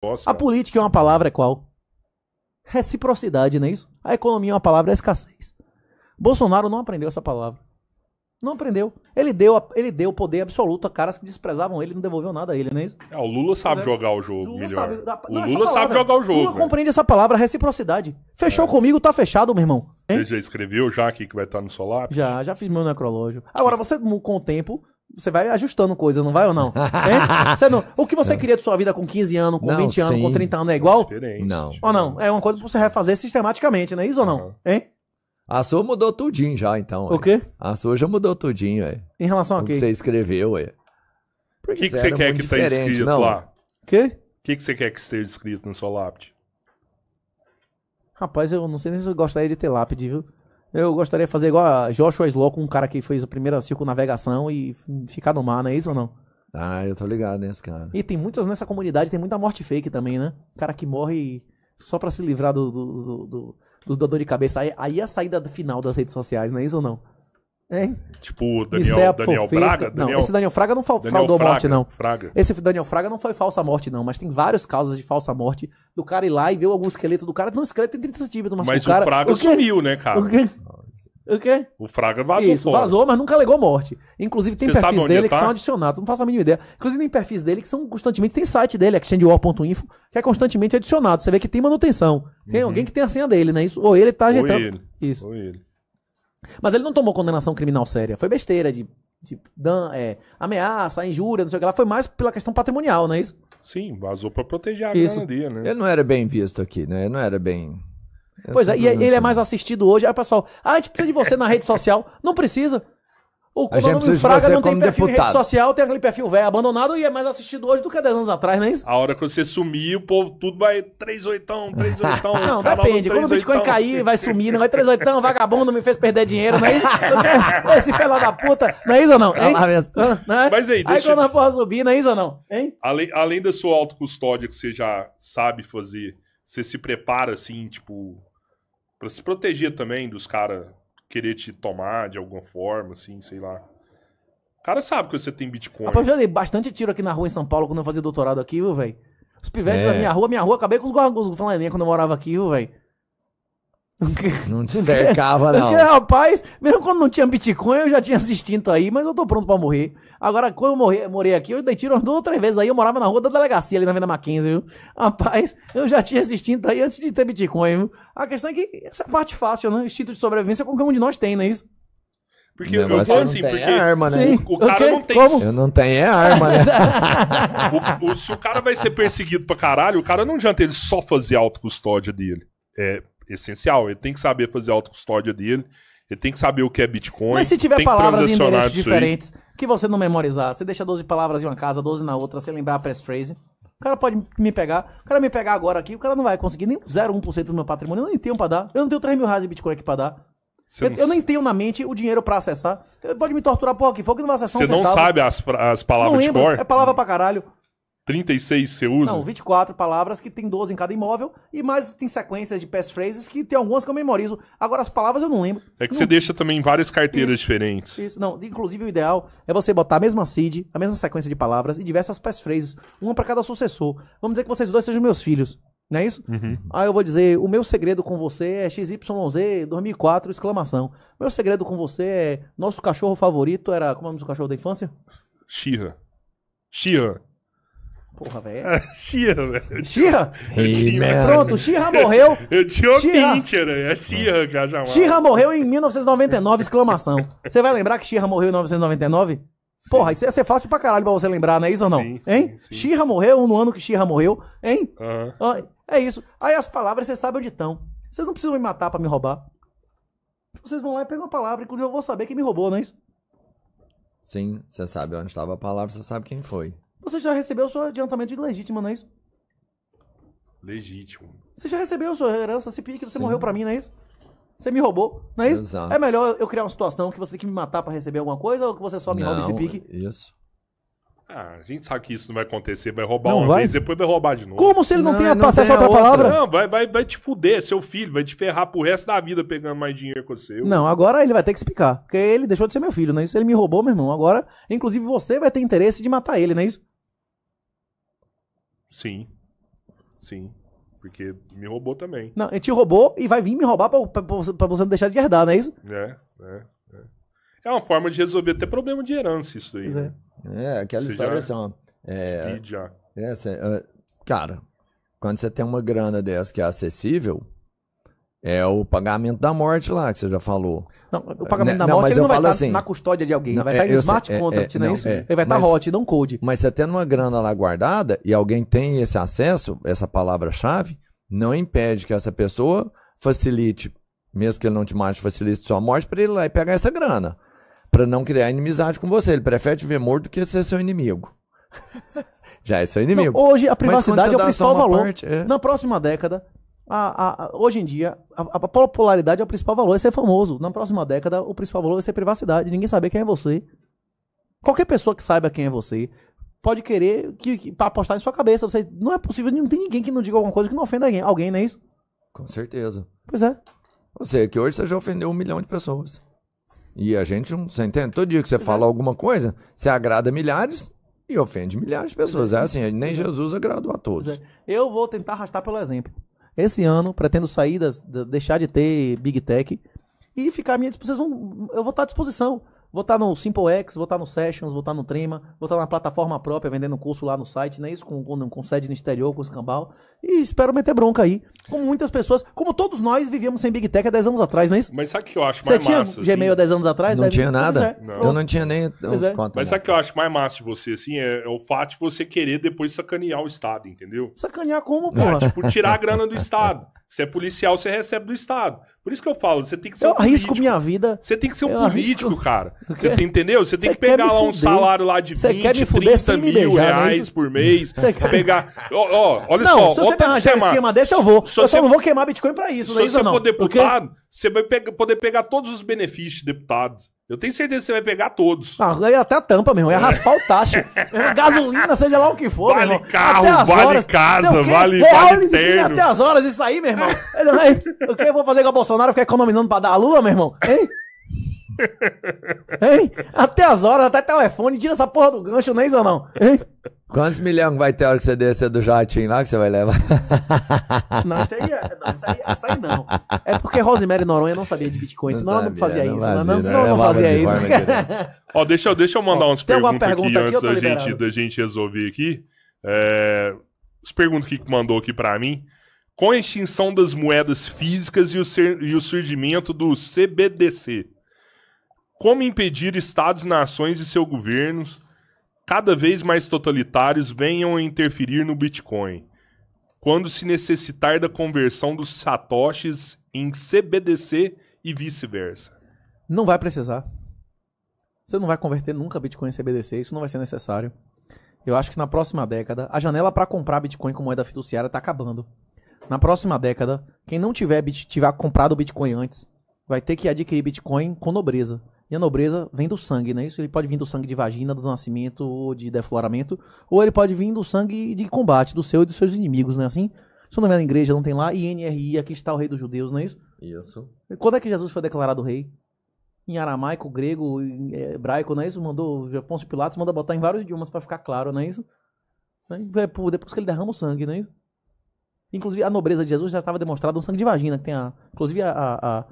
Posso, a política é uma palavra é qual? Reciprocidade, não é isso? A economia é uma palavra é escassez. Bolsonaro não aprendeu essa palavra. Não aprendeu. Ele deu, ele deu poder absoluto a caras que desprezavam ele, não devolveu nada a ele, não é isso? É, o Lula sabe jogar o jogo Lula melhor. Sabe, o Lula palavra, sabe jogar o jogo. Lula velho. compreende essa palavra, reciprocidade. Fechou é. comigo, tá fechado, meu irmão. Hein? Você já escreveu já aqui que vai estar no seu lápis? Já, já fiz meu necrológio. Agora, você com o tempo, você vai ajustando coisa, não vai ou não? Você não o que você queria de sua vida com 15 anos, com não, 20 anos, com 30 anos é igual? Diferente, não. Ou não? É uma coisa que você refazer sistematicamente, não é isso ou não? Hein? A sua mudou tudinho já, então. O é. quê? Ué. A sua já mudou tudinho, é. Em relação a quê? O que você escreveu, é. O que, que você quer que tá escrito não. lá? O quê? O que, que você quer que esteja escrito na sua lápide? Rapaz, eu não sei nem se eu gostaria de ter lápide, viu? Eu gostaria de fazer igual a Joshua Slow com um cara que fez a primeira navegação e ficar no mar, não é isso ou não? Ah, eu tô ligado nesse cara. E tem muitas nessa comunidade, tem muita morte fake também, né? Cara que morre só para se livrar do, do, do, do, do dor de cabeça. Aí, aí é a saída final das redes sociais, não é isso ou não? Hein? Tipo Daniel, é Daniel Fraga? Daniel... Não, esse Daniel Fraga não Daniel fraudou Fraga, morte, não. Fraga. Esse Daniel Fraga não foi falsa morte, não. Mas tem vários casos de falsa morte do cara ir lá e ver algum esqueleto do cara. Não, um esqueleto tem 30 centímetros, mas, mas o, cara... o Fraga sumiu, né, cara? O quê? O quê? O Fraga vazou. Isso, fora. vazou, mas nunca alegou morte. Inclusive, tem perfis dele tá? que são adicionados. Não faço a mínima ideia. Inclusive, tem perfis dele que são constantemente. Tem site dele, exchangewar.info, que é constantemente adicionado. Você vê que tem manutenção. Tem uhum. alguém que tem a senha dele, né? Isso, ou ele tá ajeitando. Ou ele. Isso. Ou ele. Mas ele não tomou condenação criminal séria. Foi besteira de, de dan, é, ameaça, injúria, não sei o que lá. Foi mais pela questão patrimonial, não é isso? Sim, vazou pra proteger a isso. né? Ele não era bem visto aqui, né? Ele não era bem. Eu pois é, e ele é assim. mais assistido hoje. Aí pessoal, ah, a gente precisa de você na rede social. Não precisa. O Cronome Fraga não tem perfil deputado. rede social, tem aquele perfil velho abandonado e é mais assistido hoje do que 10 anos atrás, não é isso? A hora que você sumir, o povo tudo vai três oitão, três oitão. Não, depende. Quando o Bitcoin cair, vai sumir, não vai três oitão, vagabundo me fez perder dinheiro, não é isso? Esse filho da puta, não é isso ou não? Ah, não é? Mas aí, deixa... Aí quando a porra subir, não é isso ou não? Hein? Além, além da sua autocustódia que você já sabe fazer, você se prepara assim, tipo, pra se proteger também dos caras querer te tomar de alguma forma, assim, sei lá. O cara sabe que você tem Bitcoin. Rapaz, eu já dei bastante tiro aqui na rua em São Paulo quando eu fazia doutorado aqui, viu, velho? Os pivetes é. da minha rua, minha rua, acabei com os guarangos flanelinha quando eu morava aqui, viu, velho? Não te cercava, não. Porque, rapaz, mesmo quando não tinha Bitcoin, eu já tinha esse aí, mas eu tô pronto pra morrer. Agora, quando eu morri, morei aqui, eu dei tiro umas duas ou três vezes aí. Eu morava na rua da delegacia, ali na Venda Mackenzie, viu? Rapaz, eu já tinha esse aí antes de ter Bitcoin, viu? A questão é que essa é parte fácil, né? Instinto de sobrevivência qualquer é um de nós tem, não é isso? Porque eu falo assim, porque É arma, né? o, o cara okay, não tem. Como? Eu não tenho é arma, né? o, o, se o cara vai ser perseguido pra caralho, o cara não adianta ele só fazer autocustódia dele. É, essencial. Ele tem que saber fazer a autocustódia dele, ele tem que saber o que é Bitcoin. Mas se tiver palavras endereços diferentes que você não memorizar, você deixa 12 palavras em uma casa, 12 na outra, você lembrar a press phrase. O cara pode me pegar, o cara me pegar agora aqui, o cara não vai conseguir nem 0,1% do meu patrimônio, eu nem tenho pra dar. Eu não tenho 3 mil reais de Bitcoin aqui pra dar. Eu, não... eu, nem tenho na mente o dinheiro pra acessar. Ele pode me torturar porra aqui. Fogo que não vai acessar Você um não sabe as, as palavras não de cor? É palavra pra caralho. 36 você usa? Não, 24 palavras que tem 12 em cada imóvel e mais tem sequências de passphrases que tem algumas que eu memorizo. Agora as palavras eu não lembro. É que não... você deixa também várias carteiras isso, diferentes. Isso, não. Inclusive o ideal é você botar a mesma seed, a mesma sequência de palavras e diversas passphrases, uma para cada sucessor. Vamos dizer que vocês dois sejam meus filhos. Não é isso? Uhum. Aí eu vou dizer, o meu segredo com você é XYZ 2004, exclamação. Meu segredo com você é, nosso cachorro favorito era, como é o nome do cachorro da infância? Xirra. Xirra. Porra, velho. Ah, Xirra, velho. Xirra? Pronto, Xirra morreu. Eu tinha o Pincher, né? é Xirra, Gajamal. Xirra morreu em 1999, exclamação. Você vai lembrar que Xirra morreu em 1999? Sim. Porra, isso ia ser fácil pra caralho pra você lembrar, não é isso ou não? Sim, hein? Xirra morreu no ano que Xirra morreu, hein? Uhum. É isso. Aí as palavras você sabe onde estão. Vocês não precisam me matar pra me roubar. Vocês vão lá e pegam a palavra, inclusive eu vou saber quem me roubou, não é isso? Sim, você sabe onde estava a palavra, você sabe quem foi. Você já recebeu o seu adiantamento de legítima, não é isso? Legítimo. Você já recebeu a sua herança, se que você Sim. morreu pra mim, não é isso? Você me roubou, não é isso? Exato. É melhor eu criar uma situação que você tem que me matar para receber alguma coisa ou que você só me não, rouba esse pique? Isso. Ah, a gente sabe que isso não vai acontecer, vai roubar não uma vai? vez, depois vai roubar de novo. Como se ele não, não tenha acesso a outra, outra, palavra? Não, vai, vai, vai te fuder, seu filho, vai te ferrar pro resto da vida pegando mais dinheiro que você. Não, agora ele vai ter que explicar, porque ele deixou de ser meu filho, não é isso? Ele me roubou, meu irmão. Agora, inclusive, você vai ter interesse de matar ele, não é isso? Sim. Sim. Porque me roubou também. Não, ele te roubou e vai vir me roubar pra, pra, pra você não deixar de herdar, não é isso? É, é, é. É uma forma de resolver até problema de herança isso aí. Né? É. é, aquela você história já... assim, ó. É, já. É, assim, cara, quando você tem uma grana dessa que é acessível, é o pagamento da morte lá que você já falou. Não, o pagamento né, da não, morte ele não vai estar tá assim, na custódia de alguém. Não, vai tá é, estar em smart sei, é, contract, é, não é isso? É, ele vai estar tá hot, não code. Mas você tendo uma grana lá guardada e alguém tem esse acesso, essa palavra-chave, não impede que essa pessoa facilite, mesmo que ele não te mate, facilite sua morte para ele ir lá e pegar essa grana. Para não criar inimizade com você. Ele prefere te ver morto do que ser seu inimigo. já é seu inimigo. Não, hoje a privacidade é o principal valor. Parte, é. Na próxima década, a, a, hoje em dia, a, a, popularidade é o principal valor, é ser famoso. Na próxima década, o principal valor vai ser privacidade, ninguém saber quem é você. Qualquer pessoa que saiba quem é você pode querer que, que para apostar em sua cabeça. Você, não é possível, não tem ninguém que não diga alguma coisa que não ofenda alguém, alguém não é isso? Com certeza. Pois é. Você, que hoje você já ofendeu um milhão de pessoas. E a gente não. Você entende? Todo dia que você pois fala é. alguma coisa, você agrada milhares e ofende milhares de pessoas. É. é, assim, nem é. Jesus agradou a todos. É. Eu vou tentar arrastar pelo exemplo. Esse ano, pretendo sair, das, deixar de ter Big Tech e ficar à minha disposição. Vocês vão, eu vou estar à disposição. Vou estar tá no Simple X, vou estar tá no Sessions, vou estar tá no Trema, vou estar na plataforma própria, vendendo curso lá no site, não é isso? Com, com, com sede no exterior, com escambau. E espero meter bronca aí. como muitas pessoas, como todos nós vivíamos sem Big Tech há 10 anos atrás, não é isso? Mas sabe o que eu acho mais massa? Você assim? tinha Gmail assim? há 10 anos atrás? Não tinha nada. Não. Eu não tinha nem... Pois é. Mas sabe o que eu acho mais massa de você, assim? É, é, o fato de você querer depois sacanear o Estado, entendeu? Sacanear como, pô? É, tipo, tirar a grana do Estado. Você é policial, você recebe do Estado. Por isso que eu falo, você tem que ser eu um político. Eu arrisco minha vida. Você tem que ser um eu político, arrisco. cara. Você tá entendeu? Você tem cê que pegar lá um salário lá de 20, quer me fuder 30 mil beijar, é reais né? por mês. Você quer... Pegar... oh, oh, olha não, só. Se você me arranjar é um esquema desse, eu vou. Se eu só você... não vou queimar Bitcoin pra isso. Se, é se você for deputado, você vai pegar, poder pegar todos os benefícios de deputado. Eu tenho certeza que você vai pegar todos. Ah, até a tampa, meu irmão. É raspar o tacho. É gasolina, seja lá o que for, vale meu irmão. Carro, até as vale horas. casa, vale, Pô, vale terno. Até as horas, isso aí, meu irmão. o que eu vou fazer com o Bolsonaro? Ficar economizando pra dar a lua, meu irmão? Hein? Hein? Até as horas, até telefone. Tira essa porra do gancho, nem né, isso ou não? Hein? Quantos milhões vai ter a hora que você descer do jatinho lá que você vai levar? Não, isso aí, é- não, isso aí, aí não. É porque Rosemary Noronha não sabia de Bitcoin, não senão ela não fazia não isso. Né? Fazia, não, né? senão ela não fazia isso. Ó, deixa, deixa eu mandar Ó, umas perguntas pergunta aqui, aqui antes da gente, da gente resolver aqui. É, as perguntas que mandou aqui para mim. Com a extinção das moedas físicas e o, ser, e o surgimento do CBDC, como impedir estados, nações e seus governos cada vez mais totalitários venham a interferir no Bitcoin, quando se necessitar da conversão dos satoshis em CBDC e vice-versa. Não vai precisar. Você não vai converter nunca Bitcoin em CBDC, isso não vai ser necessário. Eu acho que na próxima década, a janela para comprar Bitcoin com moeda fiduciária está acabando. Na próxima década, quem não tiver, tiver comprado Bitcoin antes, vai ter que adquirir Bitcoin com nobreza. E a nobreza vem do sangue, né? Isso ele pode vir do sangue de vagina, do nascimento ou de defloramento, ou ele pode vir do sangue de combate do seu e dos seus inimigos, né? Assim, se eu não me igreja não tem lá, I, aqui está o rei dos judeus, não é isso? Isso. Quando é que Jesus foi declarado rei? Em aramaico, grego, em hebraico, não é isso? Mandou Pôncio Pilatos, manda botar em vários idiomas para ficar claro, não é isso? É, é depois que ele derrama o sangue, não é isso? Inclusive, a nobreza de Jesus já estava demonstrada no sangue de vagina, que tem a. Inclusive, a, a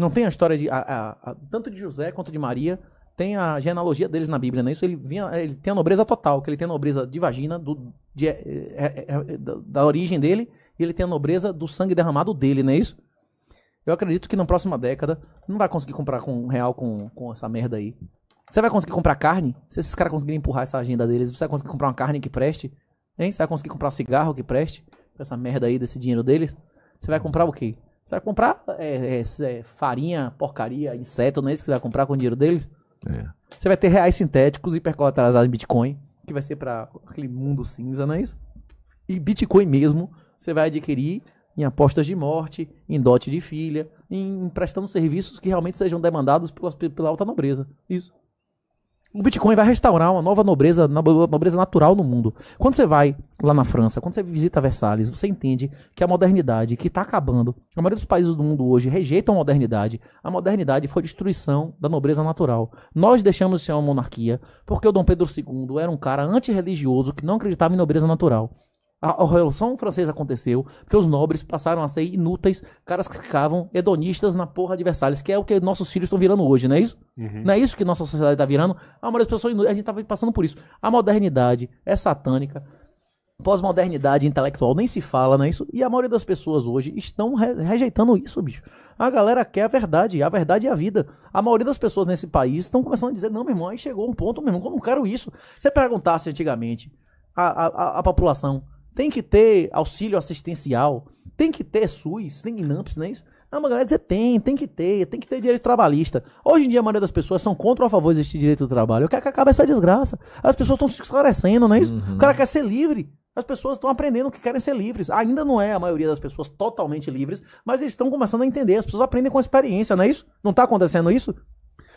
não tem a história de. A, a, a, tanto de José quanto de Maria, tem a genealogia deles na Bíblia, né? Isso ele, vinha, ele tem a nobreza total, que ele tem a nobreza de vagina, do, de, é, é, é, é da, origem dele, e ele tem a nobreza do sangue derramado dele, não é isso? Eu acredito que na próxima década não vai conseguir comprar com um real com, com essa merda aí. Você vai conseguir comprar carne? Se esses caras conseguirem empurrar essa agenda deles, você vai conseguir comprar uma carne que preste? Hein? Você vai conseguir comprar cigarro que preste? Com essa merda aí desse dinheiro deles? Você vai comprar o quê? Você vai comprar é, é, é, farinha, porcaria, inseto, não é isso que você vai comprar com o dinheiro deles? É. Você vai ter reais sintéticos, e hipercolateralizados em Bitcoin, que vai ser para aquele mundo cinza, não é isso? E Bitcoin mesmo, você vai adquirir em apostas de morte, em dote de filha, em prestando serviços que realmente sejam demandados pela, pela alta nobreza. Isso. O Bitcoin vai restaurar uma nova nobreza, nobreza natural no mundo. Quando você vai lá na França, quando você visita Versalhes, você entende que a modernidade que está acabando, a maioria dos países do mundo hoje rejeitam a modernidade. A modernidade foi a destruição da nobreza natural. Nós deixamos de ser uma monarquia porque o Dom Pedro II era um cara antirreligioso que não acreditava em nobreza natural. A, Revolução Francesa aconteceu porque os nobres passaram a ser inúteis, caras que ficavam hedonistas na porra de Versalhes, que é o que nossos filhos estão virando hoje, não é isso? Uhum. Não é isso que nossa sociedade está virando? A maioria das pessoas inúteis, a gente estava tá passando por isso. A modernidade é satânica, pós-modernidade intelectual nem se fala, é Isso, e a maioria das pessoas hoje estão re rejeitando isso, bicho. A galera quer a verdade, a verdade é a vida. A maioria das pessoas nesse país estão começando a dizer: não, meu irmão, aí chegou um ponto, meu irmão, eu não quero isso. Se você perguntasse antigamente a a à população tem que ter auxílio assistencial, tem que ter SUS, tem INAMPS, não é isso? Ah, mas a galera dizer tem, tem que ter, tem que ter direito trabalhista. Hoje em dia a maioria das pessoas são contra ou a favor desse direito do trabalho. Eu quero que acabe essa desgraça. As pessoas estão se esclarecendo, não é isso? Uhum. O cara quer ser livre. As pessoas estão aprendendo que querem ser livres. Ainda não é a maioria das pessoas totalmente livres, mas eles estão começando a entender. As pessoas aprendem com a experiência, não é isso? Não está acontecendo isso?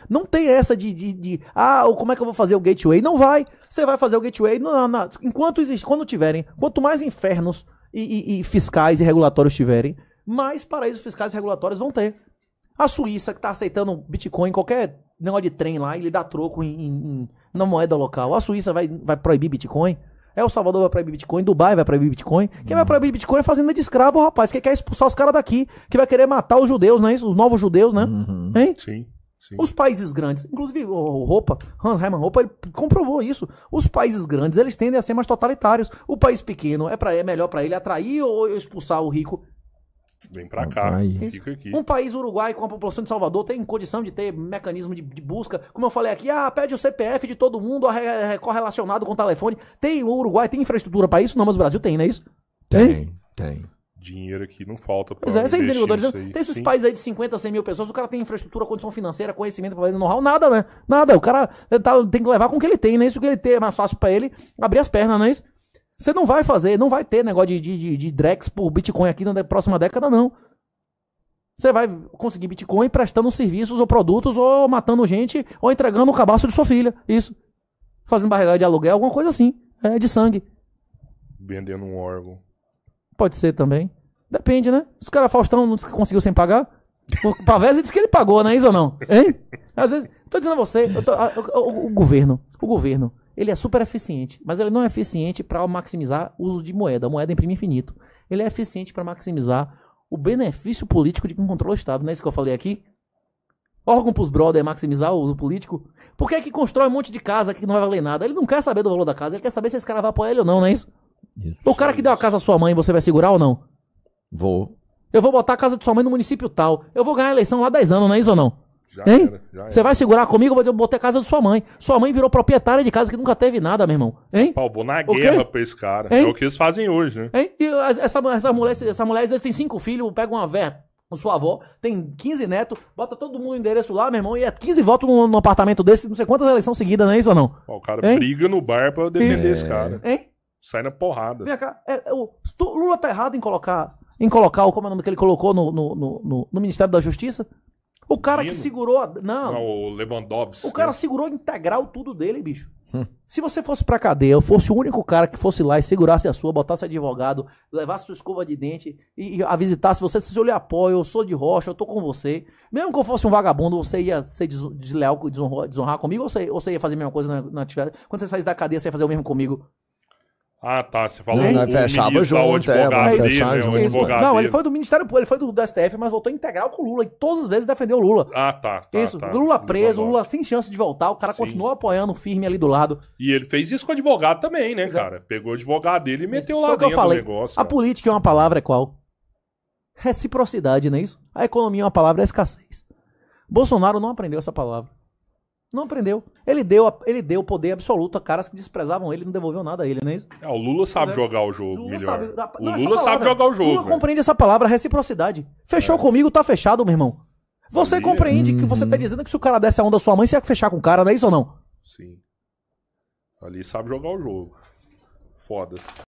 Não tem essa de, de, de ah, ou como é que eu vou fazer o gateway? Não vai. Você vai fazer o gateway não, não, enquanto existe, quando tiverem, quanto mais infernos e, e, e fiscais e regulatórios tiverem, mais paraísos fiscais e regulatórios vão ter. A Suíça, que está aceitando Bitcoin, qualquer negócio de trem lá, ele dá troco em, em, na moeda local. A Suíça vai, vai proibir Bitcoin. El é, Salvador vai proibir Bitcoin, Dubai vai proibir Bitcoin. Quem vai hum. proibir Bitcoin é fazenda de escravo, rapaz, que quer expulsar os caras daqui, que vai querer matar os judeus, né? Os novos judeus, né? Uhum. Hein? Sim. Sim. Os países grandes, inclusive o Roupa, Hans Hermann Roupa, ele comprovou isso. Os países grandes, eles tendem a ser mais totalitários. O país pequeno é, pra, é melhor para ele atrair ou expulsar o rico? Vem para cá, tá fica aqui. Um país Uruguai com a população de Salvador tem condição de ter mecanismo de, de busca. Como eu falei aqui, ah, pede o CPF de todo mundo correlacionado com o telefone. Tem o Uruguai, tem infraestrutura para isso? Não, mas o Brasil tem, não é isso? Tem, tem. tem dinheiro aqui, não falta pra é, investir isso aí, Tem esses sim. países aí de 50, 100 mil pessoas, o cara tem infraestrutura, condição financeira, conhecimento, know-how, nada, né? Nada, o cara tá, tem que levar com o que ele tem, né? Isso que ele tem é mais fácil para ele abrir as pernas, não é isso? Você não vai fazer, não vai ter negócio de, de, de Drex por Bitcoin aqui na próxima década, não. Você vai conseguir Bitcoin prestando serviços ou produtos, ou matando gente, ou entregando o cabaço de sua filha. Isso. Fazendo barrigada de aluguel, alguma coisa assim. É, de sangue. Vendendo um órgão. Pode ser também. Depende, né? Os caras Faustão não conseguiu sem pagar. O Pavese disse que ele pagou, não é isso ou não? Hein? Às vezes, tô dizendo a você, tô, a, a, o, o, governo, o governo, ele é super eficiente, mas ele não é eficiente para maximizar o uso de moeda. A moeda imprime infinito. Ele é eficiente para maximizar o benefício político de quem controla o Estado. Não é isso que eu falei aqui? órgão pros brother é maximizar o uso político? Por que é que constrói um monte de casa que não vai valer nada? Ele não quer saber do valor da casa, ele quer saber se esse cara vai apoiar ele ou não, não é isso? isso o cara é que deu a casa à sua mãe, você vai segurar ou não? Vou. Eu vou botar a casa de sua mãe no município tal. Eu vou ganhar a eleição lá 10 anos, não é isso ou não? Já hein? Era, já Você era. vai segurar comigo, eu vou botar a casa de sua mãe. Sua mãe virou proprietária de casa que nunca teve nada, meu irmão. Hein? vou na guerra pra esse cara. Hein? É o que eles fazem hoje, né? Hein? E essa, essa, mulher, essa mulher, tem cinco filhos, pega uma véia com sua avó, tem 15 netos, bota todo mundo no endereço lá, meu irmão, e é 15 votos num, num apartamento desse, não sei quantas eleições seguidas, não é isso ou não? Pau, o cara hein? briga no bar pra defender é... esse cara. Hein? Sai na porrada. Vem cá, é, é o, Lula tá errado em colocar em colocar, o como é o nome que ele colocou no, no, no, no Ministério da Justiça? O cara que segurou. Não. não o Lewandowski. O cara né? segurou integral tudo dele, bicho. Hum. Se você fosse pra cadeia, eu fosse o único cara que fosse lá e segurasse a sua, botasse advogado, levasse sua escova de dente e, e a visitasse você, se eu lhe apoio, eu sou de rocha, eu tô com você. Mesmo que eu fosse um vagabundo, você ia ser desleal, desonrar, desonrar comigo ou você, ou você ia fazer a mesma coisa na, na Quando você saísse da cadeia, você ia fazer o mesmo comigo? Ah, tá. Você falou não, o fechava ministro, junto, é, né, o advogado é, dele, junto. O advogado Não, ele foi do Ministério Público, ele foi do, do, STF, mas voltou integral com o Lula e todas as vezes defendeu o Lula. Ah, tá. tá, tá. isso. Tá, Lula preso, Lula sem chance de voltar, o cara Sim. continuou apoiando firme ali do lado. E ele fez isso com o advogado também, né, Exato. cara? Pegou o advogado dele e meteu lá dentro eu falei. negócio. A política é uma palavra é qual? Reciprocidade, não é isso? A economia é uma palavra é escassez. Bolsonaro não aprendeu essa palavra. Não aprendeu. Ele deu, ele deu poder absoluto a caras que desprezavam ele, não devolveu nada a ele, não é isso? É, o Lula sabe é. jogar o jogo Lula melhor. Sabe, não, o Lula sabe jogar o jogo. Lula compreende essa palavra, reciprocidade. Fechou é. comigo, tá fechado, meu irmão. Você compreende que você tá uhum. dizendo que se o cara desse a onda da sua mãe, você ia fechar com o cara, não é isso ou não? Sim. Ali sabe jogar o jogo. Foda.